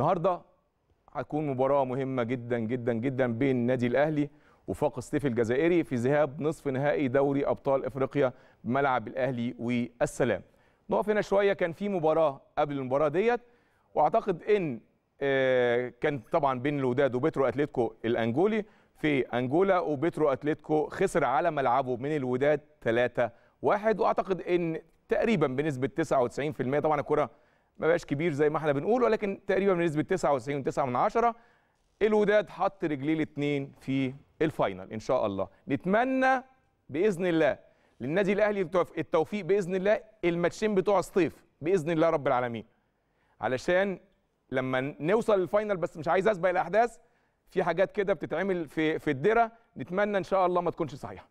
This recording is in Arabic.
النهارده هتكون مباراه مهمه جدا جدا جدا بين النادي الاهلي وفاق ستيف الجزائري في ذهاب نصف نهائي دوري ابطال افريقيا ملعب الاهلي والسلام نقف هنا شويه كان في مباراه قبل المباراه ديت واعتقد ان آه، كان طبعا بين الوداد وبترو اتلتيكو الانجولي في انجولا وبترو اتلتيكو خسر على ملعبه من الوداد 3 1 واعتقد ان تقريبا بنسبه 99% طبعا الكره ما بقاش كبير زي ما احنا بنقول ولكن تقريبا بنسبه 99.9 الوداد حط رجليه الاثنين في الفاينل ان شاء الله نتمنى باذن الله للنادي الاهلي التوفيق باذن الله الماتشين بتوع الصيف باذن الله رب العالمين علشان لما نوصل للفاينل بس مش عايز اسبق الاحداث في حاجات كده بتتعمل في في الدره نتمنى ان شاء الله ما تكونش صحيحه